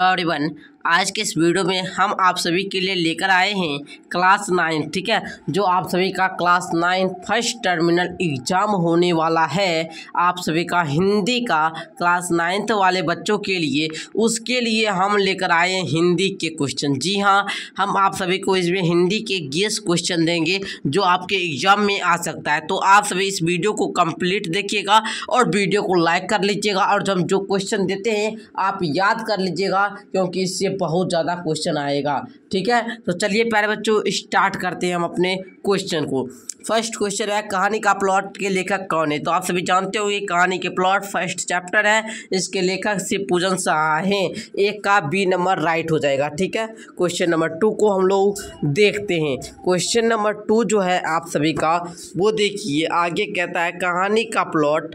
everyone आज के इस वीडियो में हम आप सभी के लिए लेकर आए हैं क्लास नाइन ठीक है जो आप सभी का class nine first terminal exam होने वाला है आप सभी का हिंदी का क्लास नाइन्थ वाले बच्चों के लिए उसके लिए हम लेकर आए हैं हिंदी के क्वेश्चन जी हाँ हम आप सभी को इसमें हिंदी के गेस क्वेश्चन देंगे जो आपके एग्ज़ाम में आ सकता है तो आप सभी इस वीडियो को कम्प्लीट देखिएगा और वीडियो को लाइक कर लीजिएगा और हम जो क्वेश्चन देते हैं आप याद कर लीजिएगा क्योंकि इससे बहुत ज़्यादा क्वेश्चन आएगा ठीक है तो चलिए प्यारे बच्चों स्टार्ट करते हैं हम अपने क्वेश्चन को फर्स्ट क्वेश्चन है कहानी का प्लॉट के लेखक कौन है तो आप सभी जानते हो ये कहानी के प्लॉट फर्स्ट चैप्टर है इसके लेखक से पूजन शाह हैं एक का बी नंबर राइट हो जाएगा ठीक है क्वेश्चन नंबर टू को हम लोग देखते हैं क्वेश्चन नंबर टू जो है आप सभी का वो देखिए आगे कहता है कहानी का प्लॉट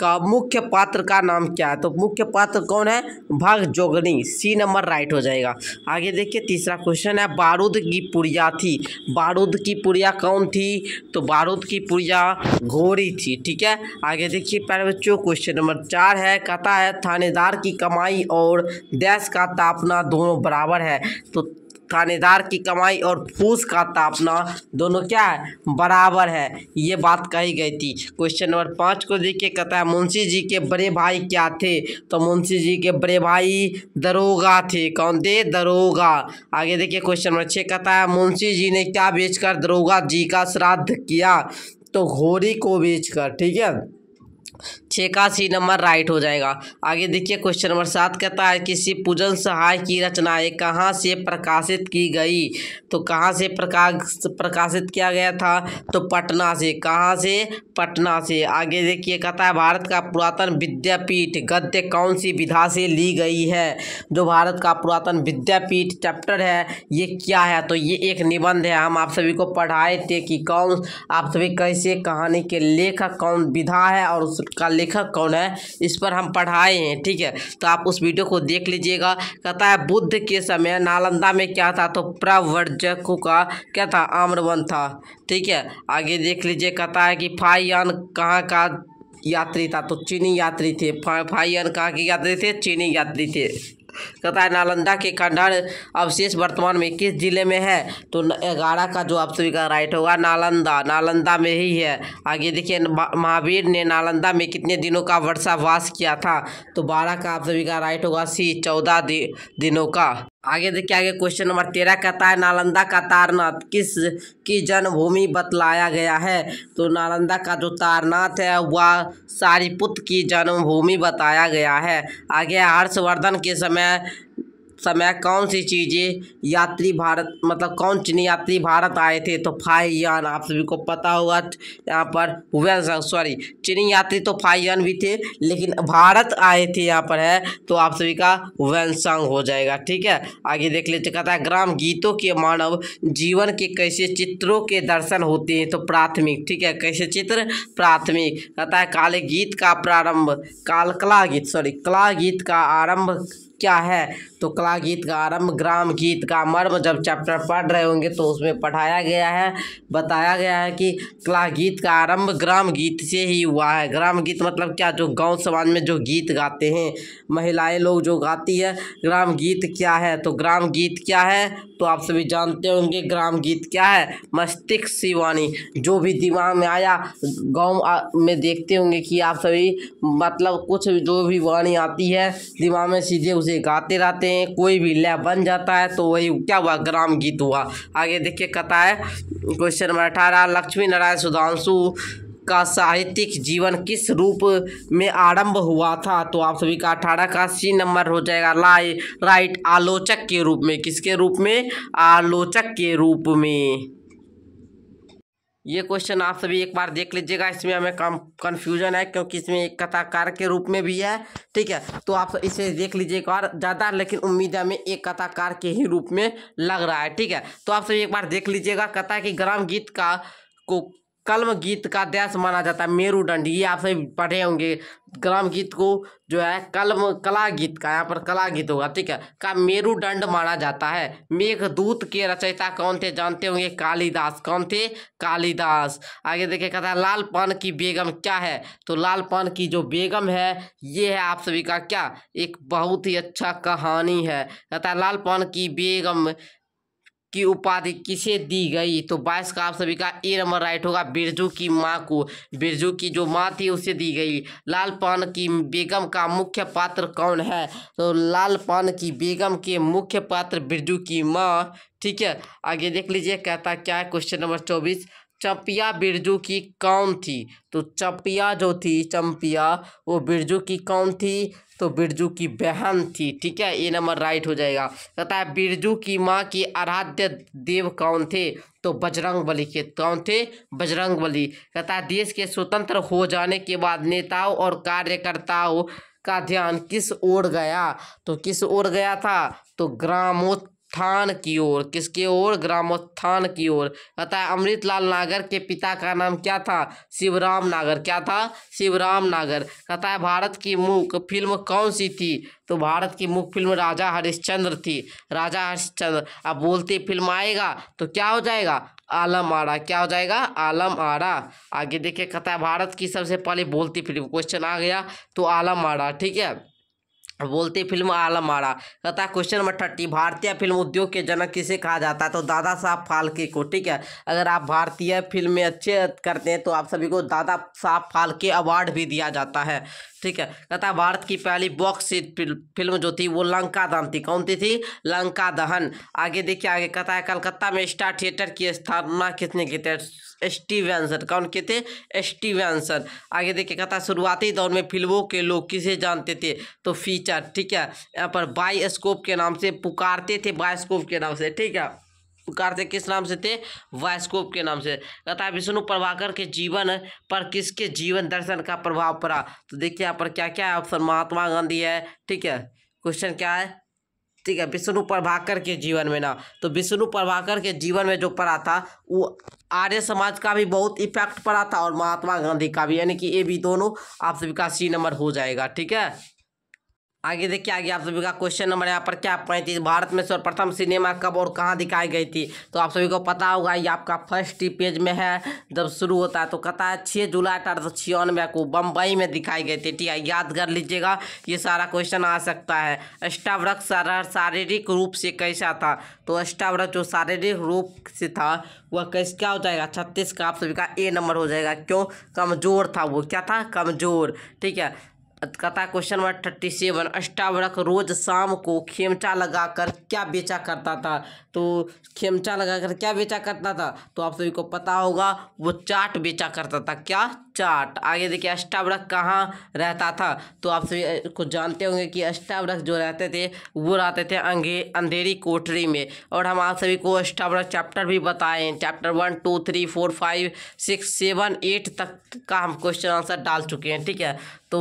का मुख्य पात्र का नाम क्या है तो मुख्य पात्र कौन है भाग जोगनी सी नंबर राइट हो जाएगा आगे देखिए तीसरा क्वेश्चन है बारूद की पुड़िया थी बारूद की पुड़िया कौन थी तो बारूद की पुड़िया घोरी थी ठीक है आगे देखिए प्यारे बच्चों क्वेश्चन नंबर चार है कहता है थानेदार की कमाई और देश का तापना दोनों बराबर है तो थानेदार की कमाई और फूस का तापना दोनों क्या है बराबर है ये बात कही गई थी क्वेश्चन नंबर पाँच को देखिए कहता है मुंशी जी के बड़े भाई क्या थे तो मुंशी जी के बड़े भाई दरोगा थे कौन थे दरोगा आगे देखिए क्वेश्चन नंबर छः कहता है मुंशी जी ने क्या बेचकर दरोगा जी का श्राद्ध किया तो घोड़ी को बेचकर ठीक है छः का सी नंबर राइट हो जाएगा आगे देखिए क्वेश्चन नंबर सात कहता है कि शिव पूजन सहाय की रचनाएँ कहाँ से प्रकाशित की गई तो कहाँ से प्रकाश प्रकाशित किया गया था तो पटना से कहाँ से पटना से आगे देखिए कहता है भारत का पुरातन विद्यापीठ गद्य कौन सी विधा से ली गई है जो भारत का पुरातन विद्यापीठ चैप्टर है ये क्या है तो ये एक निबंध है हम आप सभी को पढ़ाए थे कि कौन आप सभी कैसे कहानी के लेखक कौन विधा है और उस का लेखक कौन है इस पर हम पढ़ाए हैं ठीक है तो आप उस वीडियो को देख लीजिएगा कहता है बुद्ध के समय नालंदा में क्या था तो प्रवर्जकों का क्या था आम्रवन था ठीक है आगे देख लीजिए कहता है कि फाइयान कहाँ का यात्री था तो चीनी यात्री थे फाइयान कहाँ के यात्री थे चीनी यात्री थे कहता है नालंदा के खंडहर अवशेष वर्तमान में किस जिले में है तो ग्यारह का जो आप सभी का राइट होगा नालंदा नालंदा में ही है आगे देखिए महावीर ने नालंदा में कितने दिनों का वर्षावास किया था तो बारह का आप सभी का राइट होगा सी चौदह दिनों का आगे देखिए आगे क्वेश्चन नंबर तेरह कहता है नालंदा का तारनाथ किस की जन्मभूमि बतलाया गया है तो नालंदा का जो तारनाथ है वह सारिपुत की जन्मभूमि बताया गया है आगे हर्षवर्धन के समय समय कौन सी चीज़ें यात्री भारत मतलब कौन चीनी यात्री भारत आए थे तो फाइयान आप सभी को पता होगा यहाँ पर सॉरी चीनी यात्री तो फाइयान भी थे लेकिन भारत आए थे यहाँ पर है तो आप सभी का वेंसंग हो जाएगा ठीक है आगे देख लेते तो कहता है ग्राम गीतों के मानव जीवन के कैसे चित्रों के दर्शन होते हैं तो प्राथमिक ठीक है कैसे चित्र प्राथमिक कहता है काले गीत का प्रारंभ काल कला गीत सॉरी कला गीत का आरंभ क्या है तो कला गीत का आरंभ ग्राम गीत का मर्म जब चैप्टर पढ़ रहे होंगे तो उसमें पढ़ाया गया है बताया गया है कि कला गीत का आरंभ ग्राम गीत से ही हुआ है ग्राम गीत मतलब क्या जो गांव समाज में जो गीत गाते हैं महिलाएं लोग जो गाती है ग्राम गीत क्या है तो ग्राम गीत क्या है तो आप सभी जानते होंगे ग्राम गीत क्या है मस्तिष्क शिवानी जो भी दिमाग में आया गाँव में देखते होंगे कि आप सभी मतलब कुछ जो भी वाणी आती है दिमाग में सीधे उसे चीज़ें गाते रहते हैं कोई भी लैब बन जाता है तो वही क्या हुआ ग्राम गीत हुआ आगे देखिए कथा है क्वेश्चन नंबर अठारह लक्ष्मी नारायण सुधांशु का साहित्यिक जीवन किस रूप में आरंभ हुआ था तो आप सभी का अठारह का सी नंबर हो जाएगा लाइ राइट आलोचक के रूप में किसके रूप में आलोचक के रूप में ये क्वेश्चन आप सभी एक बार देख लीजिएगा इसमें हमें कम कन्फ्यूजन है क्योंकि इसमें एक कथाकार के रूप में भी है ठीक है तो आप इसे देख लीजिए एक बार ज़्यादा लेकिन उम्मीद है हमें एक कथाकार के ही रूप में लग रहा है ठीक है तो आप सभी एक बार देख लीजिएगा कथा की ग्राम गीत का को कलम गीत का देश माना जाता है मेरुदंड ये आप सभी पढ़े होंगे कलम गीत को जो है कलम कला गीत का यहाँ पर कला गीत होगा ठीक है का मेरुदंड माना जाता है मेघदूत के रचयिता कौन थे जानते होंगे कालिदास कौन थे कालिदास आगे देखिए कहता है लाल पान की बेगम क्या है तो लाल पान की जो बेगम है ये है आप सभी का क्या एक बहुत ही अच्छा कहानी है कहता है लाल पान की बेगम की उपाधि किसे दी गई तो बाईस का आप सभी का ए नंबर राइट होगा बिरजू की माँ को बिरजू की जो माँ थी उसे दी गई लाल पान की बेगम का मुख्य पात्र कौन है तो लाल पान की बेगम के मुख्य पात्र बिरजू की माँ ठीक है आगे देख लीजिए कहता क्या है क्वेश्चन नंबर चौबीस चंपिया बिरजू की कौन थी तो चंपिया जो थी चंपिया वो बिरजू की कौन थी तो बिरजू की बहन थी ठीक है ये नंबर राइट हो जाएगा कहता है बिरजू की माँ की आराध्य देव कौन थे तो बजरंग बली के कौन थे बजरंग बली कहता है देश के स्वतंत्र हो जाने के बाद नेताओं और कार्यकर्ताओं का ध्यान किस ओर गया तो किस ओर गया था तो ग्रामो ग्रामोत्थान की ओर किसके ओर ग्रामोत्थान की ओर अतः अमृतलाल नागर के पिता का नाम क्या था शिवराम नागर क्या था शिवराम नागर अतः भारत की मुख्य फिल्म कौन सी थी तो भारत की मुख्य फिल्म राजा हरिश्चंद्र थी राजा हरिश्चंद्र अब बोलते फिल्म आएगा तो क्या हो जाएगा आलम आड़ा क्या हो जाएगा आलम आड़ा आगे देखिए कहता है भारत की सबसे पहले बोलती फिल्म क्वेश्चन आ गया तो आलम आड़ा ठीक है बोलते फिल्म आलम आरा कहता क्वेश्चन नंबर थर्टी भारतीय फिल्म उद्योग के जनक किसे कहा जाता है तो दादा साहब फालके को ठीक है अगर आप भारतीय फिल्म में अच्छे करते हैं तो आप सभी को दादा साहब फालके अवार्ड भी दिया जाता है ठीक है कहता भारत की पहली बॉक्स फिल्म जो थी वो लंका दहन थी कौन सी थी लंका दहन आगे देखिए आगे कहता है कलकत्ता में स्टार थिएटर की स्थापना किसने की थी स्टीवेंसन कौन के थे स्टीवेंसन आगे देखिए कहता शुरुआती दौर में फिल्मों के लोग किसे जानते थे तो फीचर फीचर ठीक है यहाँ पर बाई स्कोप के नाम से पुकारते थे बाई स्कोप के नाम से ठीक है पुकारते किस नाम से थे वायस्कोप के नाम से कहता है विष्णु प्रभाकर के जीवन पर किसके जीवन दर्शन का प्रभाव पड़ा तो देखिए यहाँ पर क्या क्या है ऑप्शन महात्मा गांधी है ठीक है क्वेश्चन क्या है ठीक है विष्णु प्रभाकर के जीवन में ना तो विष्णु प्रभाकर के जीवन में जो पड़ा था वो आर्य समाज का भी बहुत इफेक्ट पड़ा था और महात्मा गांधी का भी यानी कि ये भी दोनों आप सभी का सी नंबर हो जाएगा ठीक है आगे देखिए आगे आप सभी का क्वेश्चन नंबर यहाँ पर क्या पैंतीस भारत में सर्वप्रथम सिनेमा कब और कहाँ दिखाई गई थी तो आप सभी को पता होगा ये आपका फर्स्ट पेज में है जब शुरू होता है तो कहता है छः जुलाई अठारह सौ छियानवे को बम्बई में दिखाई गई थी ठीक है याद कर लीजिएगा ये सारा क्वेश्चन आ सकता है अष्टावृक्ष शारीरिक रूप से कैसा था तो अष्टावरक जो शारीरिक रूप से था वह कैसे क्या हो जाएगा छत्तीस का आप सभी का ए नंबर हो जाएगा क्यों कमज़ोर था वो क्या था कमज़ोर ठीक है कथा question number thirty seven Ashtavakra रोज शाम को खेमचा लगाकर क्या बेचा करता था तो खेमचा लगाकर क्या बेचा करता था तो आप सभी को पता होगा वो चाट बेचा करता था क्या चाट आगे देखिए अष्टावरक कहाँ रहता था तो आप सभी को जानते होंगे कि अष्टावरक जो रहते थे वो रहते थे अंगे अंधेरी कोठरी में और हम आप सभी को अष्टावरक चैप्टर भी बताएँ chapter one two three four five six seven eight तक का हम क्वेश्चन आंसर डाल चुके हैं ठीक है तो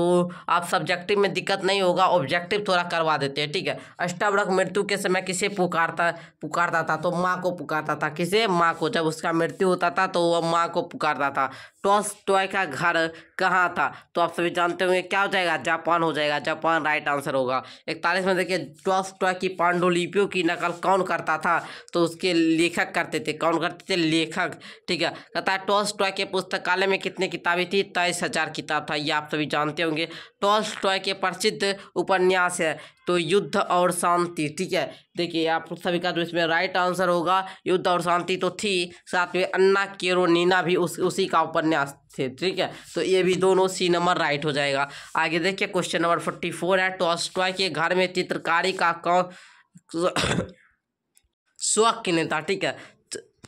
आप सब्जेक्टिव में दिक्कत नहीं होगा ऑब्जेक्टिव थोड़ा करवा देते हैं ठीक है अष्टावक मृत्यु के समय किसे पुकारता पुकारता था तो माँ को पुकारता था किसे माँ को जब उसका मृत्यु होता था तो वह माँ को पुकारता था टॉस टॉय का घर कहाँ था तो आप सभी जानते होंगे क्या हो जाएगा जापान हो जाएगा जापान राइट आंसर होगा इकतालीस में देखिए टॉय की पांडुलिपियों की नकल कौन करता था तो उसके लेखक करते थे कौन करते थे लेखक ठीक है कहता है टॉय के पुस्तकालय में कितनी किताबें थी तेईस हज़ार किताब था ये आप सभी जानते होंगे टॉय के प्रसिद्ध उपन्यास है तो युद्ध और शांति ठीक है देखिए आप सभी का जो तो इसमें राइट आंसर होगा युद्ध और शांति तो थी साथ में अन्ना केरोनीना भी उस उसी का उपन्यास थे ठीक है तो ये भी भी दोनों सी नंबर राइट हो जाएगा आगे देखिए क्वेश्चन नंबर फोर्टी फोर है टॉस्टॉय के घर में चित्रकारी का कौन शौक किने था ठीक है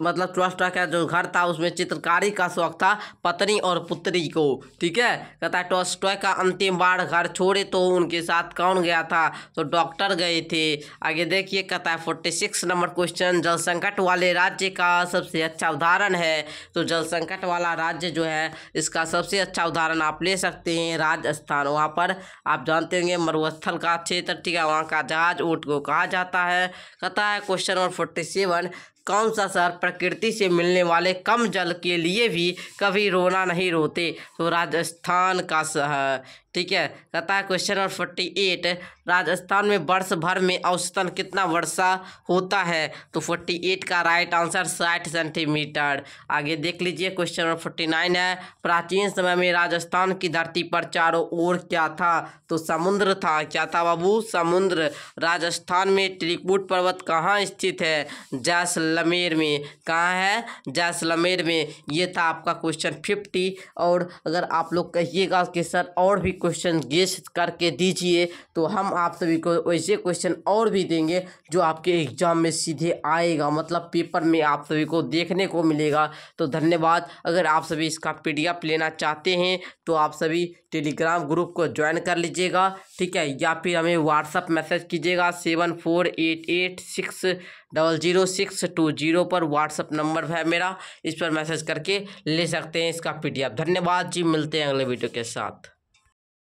मतलब ट्रस्ट का जो घर था उसमें चित्रकारी का शौक था पत्नी और पुत्री को ठीक है कहता है टॉस्टॉय का अंतिम बार घर छोड़े तो उनके साथ कौन गया था तो डॉक्टर गए थे आगे देखिए कहता है फोर्टी सिक्स नंबर क्वेश्चन जल संकट वाले राज्य का सबसे अच्छा उदाहरण है तो जल संकट वाला राज्य जो है इसका सबसे अच्छा उदाहरण आप ले सकते हैं राजस्थान वहाँ पर आप जानते होंगे मरुस्थल का क्षेत्र ठीक है वहाँ का जहाज ऊट को कहा जाता है कहता है क्वेश्चन नंबर फोर्टी सेवन कौन सा शहर प्रकृति से मिलने वाले कम जल के लिए भी कभी रोना नहीं रोते तो राजस्थान का शहर ठीक है कहता है question number forty eight Rajasthan में वर्ष भर में औसतन कितना वर्षा होता है तो फोर्टी एट का राइट आंसर साठ सेंटीमीटर आगे देख लीजिए क्वेश्चन नंबर फोर्टी नाइन है प्राचीन समय में राजस्थान की धरती पर चारों ओर क्या था तो समुद्र था क्या था बाबू समुद्र राजस्थान में त्रिकुट पर्वत कहाँ स्थित है जैसलमेर में कहाँ है जैसलमेर में ये था आपका क्वेश्चन फिफ्टी और अगर आप लोग कहिएगा कि सर और भी क्वेश्चन गेस करके दीजिए तो हम आप सभी को वैसे क्वेश्चन और भी देंगे जो आपके एग्जाम में सीधे आएगा मतलब पेपर में आप सभी को देखने को मिलेगा तो धन्यवाद अगर आप सभी इसका पी लेना चाहते हैं तो आप सभी टेलीग्राम ग्रुप को ज्वाइन कर लीजिएगा ठीक है या फिर हमें व्हाट्सअप मैसेज कीजिएगा seven four eight eight six double zero six two zero पर व्हाट्सअप नंबर है मेरा इस पर मैसेज करके ले सकते हैं इसका पीडीएफ धन्यवाद जी मिलते हैं अगले वीडियो के साथ